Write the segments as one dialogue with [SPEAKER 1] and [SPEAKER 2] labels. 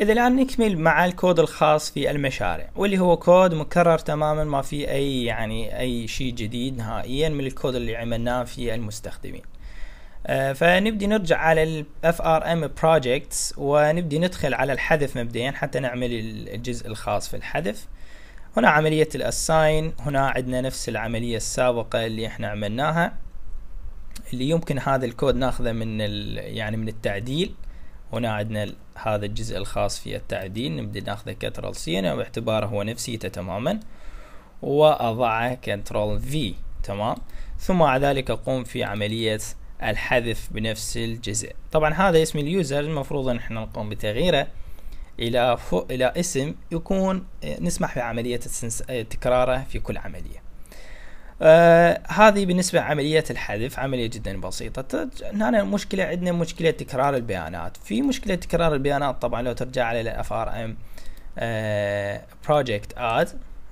[SPEAKER 1] إذا الآن نكمل مع الكود الخاص في المشاريع واللي هو كود مكرر تماما ما في أي يعني أي شيء جديد نهائيا من الكود اللي عملناه في المستخدمين آه فنبدي نرجع على ال FRM projects ونبدي ندخل على الحذف مبدئيا حتى نعمل الجزء الخاص في الحذف هنا عملية Assign هنا عندنا نفس العملية السابقة اللي احنا عملناها اللي يمكن هذا الكود ناخذه من يعني من التعديل هنا عندنا هذا الجزء الخاص في التعديل نبدأ ناخذه كترل سي هنا باعتباره هو نفسيته تماما وأضعه كنترول في تمام ثم بعد ذلك أقوم في عملية الحذف بنفس الجزء طبعا هذا اسم اليوزر المفروض ان احنا نقوم بتغييره الى الى اسم يكون آه، نسمح بعمليه آه، تكراره في كل عمليه آه هذه بالنسبة لعملية الحذف عملية جدا بسيطة هنا المشكلة عندنا مشكلة تكرار البيانات في مشكلة تكرار البيانات طبعا لو ترجع على الاف ار ام بروجكت آه، اد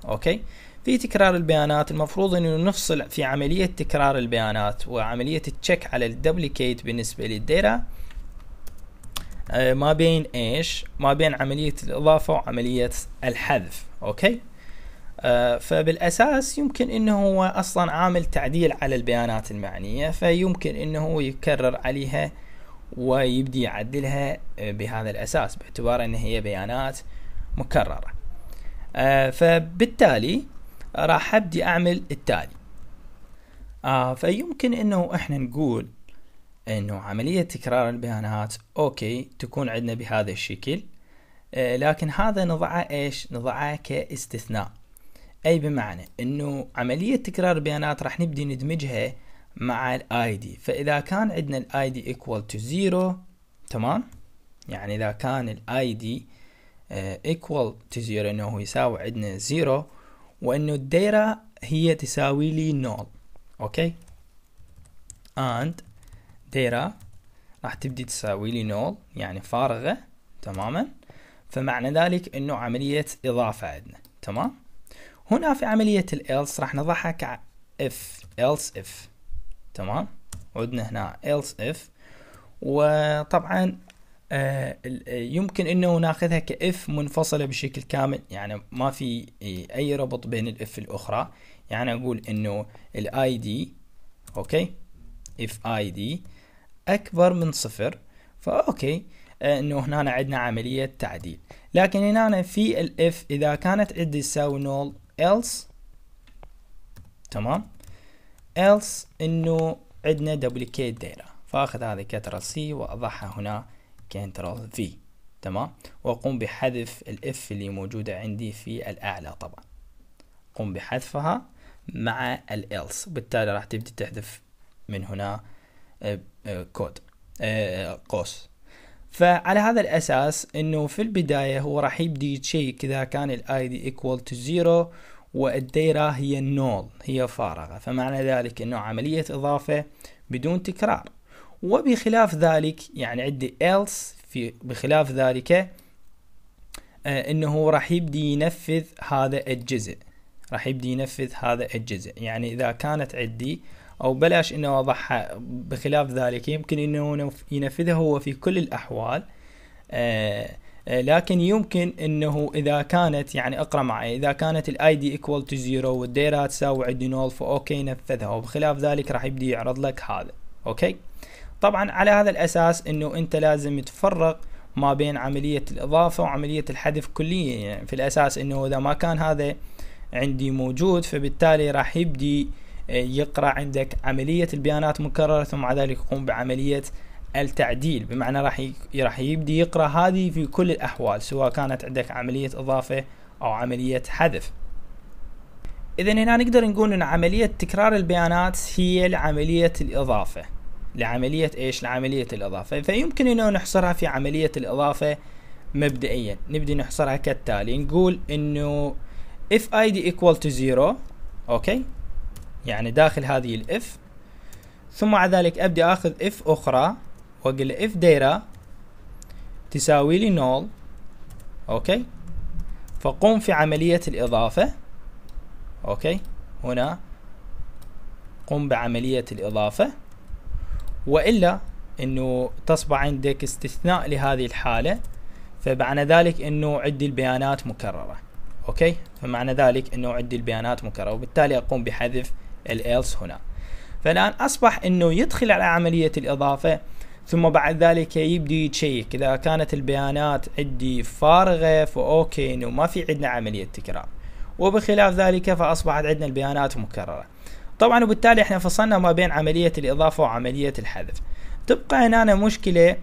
[SPEAKER 1] اوكي في تكرار البيانات المفروض انه نفصل في عملية تكرار البيانات وعملية التشيك على الدبليكيت بالنسبة للداتا آه ما بين ايش ما بين عملية الاضافة وعملية الحذف اوكي آه، فبالاساس يمكن انه هو اصلا عامل تعديل على البيانات المعنيه فيمكن انه يكرر عليها ويبدي يعدلها آه، بهذا الاساس باعتبار ان هي بيانات مكرره آه، فبالتالي راح ابدي اعمل التالي فيمكن انه احنا نقول انه عملية تكرار البيانات اوكي تكون عندنا بهذا الشكل لكن هذا نضعه ايش نضعه كاستثناء اي بمعنى انه عملية تكرار البيانات راح نبدي ندمجها مع الاي دي فاذا كان عندنا الاي دي ايكوال تو زيرو تمام يعني اذا كان الاي دي ايكوال تو زيرو انه هو يساوي عندنا زيرو وانه الديرة هي تساوي لي نول اوكي اند ديرة راح تبدي تساوي لي نول يعني فارغة تماما فمعنى ذلك انه عملية اضافة عندنا تمام هنا في عملية else راح نضعها ك if else if تمام عدنا هنا else if وطبعا آه، آه، يمكن انه ناخذها if منفصله بشكل كامل يعني ما في آه، اي ربط بين الاف الاخرى يعني اقول انه الاي دي اوكي if id دي اكبر من صفر فاوكي انه هنا عندنا عمليه تعديل لكن هنا في الاف اذا كانت عندي تساوي نول else تمام else انه عندنا duplicate data فاخذ هذه كترة سي واضعها هنا كنترول في تمام واقوم بحذف الاف اللي موجودة عندي في الاعلى طبعا قم بحذفها مع الالس بالتالي راح تبدي تحذف من هنا كود آه، آه، آه، قوس فعلى هذا الاساس انه في البداية هو راح يبدي يتشيك اذا كان الاي دي equal to zero والدائرة هي نول هي فارغة فمعنى ذلك انه عملية اضافة بدون تكرار وبخلاف ذلك يعني عندي else في بخلاف ذلك آه، انه راح يبدي ينفذ هذا الجزء راح يبدي ينفذ هذا الجزء يعني اذا كانت عندي آه أو بلاش أنه أوضحها بخلاف ذلك يمكن أنه ينفذها هو في كل الأحوال آه،, آه لكن يمكن انه اذا كانت يعني اقرا معي اذا كانت الاي دي ايكوال تو زيرو والديرا تساوي نول فاوكي نفذها وبخلاف ذلك راح يبدي يعرض لك هذا اوكي طبعا على هذا الاساس انه انت لازم تفرق ما بين عملية الإضافة وعملية الحذف كليا يعني في الأساس أنه إذا ما كان هذا عندي موجود فبالتالي راح يبدي يقرا عندك عمليه البيانات مكرره ثم بعد ذلك يقوم بعمليه التعديل بمعنى راح راح يبدي يقرا هذه في كل الاحوال سواء كانت عندك عمليه اضافه او عمليه حذف اذا هنا نقدر نقول ان عمليه تكرار البيانات هي لعمليه الاضافه لعمليه ايش لعمليه الاضافه فيمكن انه نحصرها في عمليه الاضافه مبدئيا نبدي نحصرها كالتالي نقول انه if id equal to 0 اوكي يعني داخل هذه الاف ثم بعد ذلك ابدي اخذ اف اخرى واقول اف ديرا تساوي لي نول اوكي فقوم في عملية الاضافة اوكي هنا قم بعملية الاضافة والا انه تصبح عندك استثناء لهذه الحالة فمعنى ذلك انه عندي البيانات مكررة اوكي فمعنى ذلك انه عندي البيانات مكررة وبالتالي اقوم بحذف الالس هنا فالآن أصبح أنه يدخل على عملية الإضافة ثم بعد ذلك يبدي يشيك إذا كانت البيانات عندي فارغة فأوكي أنه ما في عندنا عملية تكرار وبخلاف ذلك فأصبحت عندنا البيانات مكررة طبعا وبالتالي احنا فصلنا ما بين عملية الإضافة وعملية الحذف تبقى هنا أنا مشكلة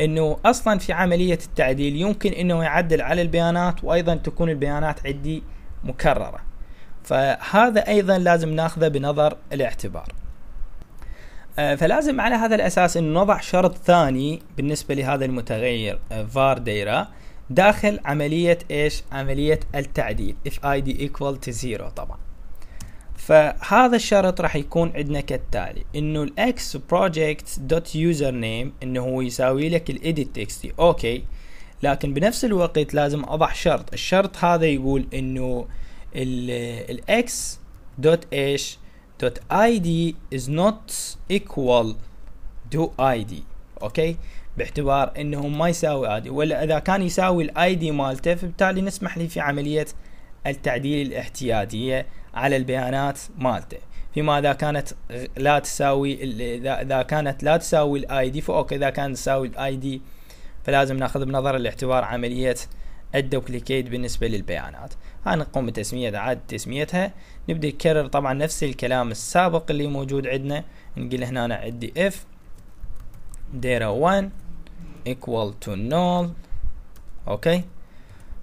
[SPEAKER 1] انه اصلا في عملية التعديل يمكن انه يعدل على البيانات وايضا تكون البيانات عندي مكررة فهذا ايضا لازم ناخذه بنظر الاعتبار آه، فلازم على هذا الاساس ان نضع شرط ثاني بالنسبه لهذا المتغير آه، var ديرا داخل عمليه ايش عمليه التعديل if id equal to zero طبعا فهذا الشرط راح يكون عندنا كالتالي انه الاكس بروجكت دوت يوزر نيم انه هو يساوي لك الايديت تكستي اوكي لكن بنفس الوقت لازم اضع شرط الشرط هذا يقول انه الاكس دوت ايش دوت اي دي از نوت ايكوال دو اي دي اوكي باعتبار انه ما يساوي عادي ولا اذا كان يساوي الاي دي مالته فبالتالي نسمح لي في عمليه التعديل الاحتياديه على البيانات مالته فيما اذا كانت لا تساوي اذا كانت لا تساوي الاي دي فاوكي اذا كانت تساوي الاي دي فلازم ناخذ بنظر الاعتبار عمليه الدوبليكيت بالنسبة للبيانات هنقوم بتسمية عاد تسميتها نبدأ نكرر طبعا نفس الكلام السابق اللي موجود عندنا نقول هنا أنا عندي if data 1 equal to null أوكي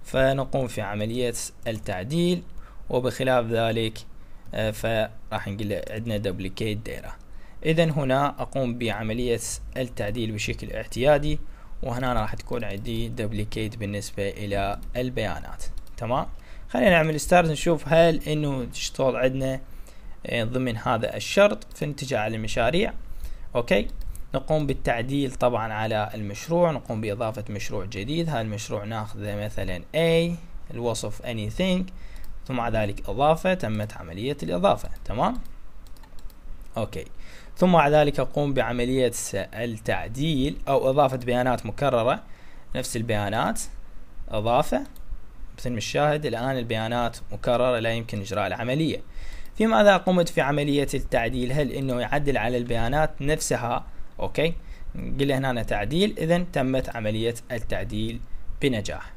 [SPEAKER 1] فنقوم في عملية التعديل وبخلاف ذلك آه، فراح نقول عندنا دوبليكيت data إذا هنا أقوم بعملية التعديل بشكل اعتيادي وهنا راح تكون عندي دوبليكيت بالنسبة الى البيانات تمام خلينا نعمل ستارت نشوف هل انه تشتغل عندنا آه، ضمن هذا الشرط في انتجاع المشاريع اوكي نقوم بالتعديل طبعا على المشروع نقوم بإضافة مشروع جديد هذا المشروع ناخذ مثلا A الوصف anything ثم مع ذلك إضافة تمت عملية الإضافة تمام أوكي ثم بعد ذلك أقوم بعملية التعديل أو إضافة بيانات مكررة نفس البيانات إضافة مثل ما الشاهد الآن البيانات مكررة لا يمكن إجراء العملية فيما إذا قمت في عملية التعديل هل إنه يعدل على البيانات نفسها أوكي قل هنا أنا تعديل إذا تمت عملية التعديل بنجاح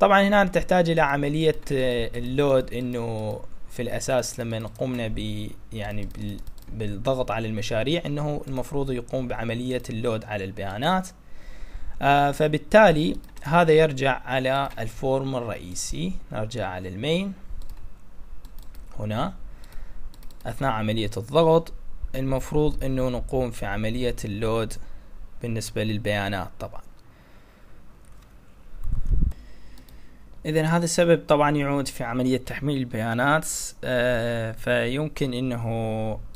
[SPEAKER 1] طبعا هنا تحتاج إلى عملية آه، اللود إنه في الأساس لما قمنا ب يعني بالضغط على المشاريع انه المفروض يقوم بعملية اللود على البيانات آه فبالتالي هذا يرجع على الفورم الرئيسي نرجع على المين هنا اثناء عملية الضغط المفروض انه نقوم في عملية اللود بالنسبة للبيانات طبعا اذا هذا السبب طبعا يعود في عملية تحميل البيانات آه فيمكن انه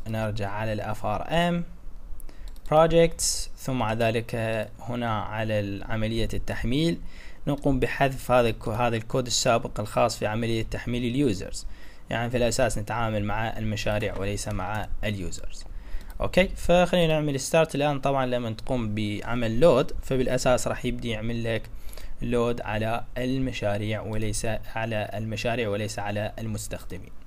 [SPEAKER 1] نرجع على الافار ام projects ثم بعد ذلك هنا على عملية التحميل نقوم بحذف هذا هذا الكود السابق الخاص في عملية تحميل اليوزرز يعني في الأساس نتعامل مع المشاريع وليس مع اليوزرز اوكي فخلينا نعمل ستارت الآن طبعا لما تقوم بعمل لود فبالأساس راح يبدي يعمل لك لود على المشاريع وليس على المشاريع وليس على المستخدمين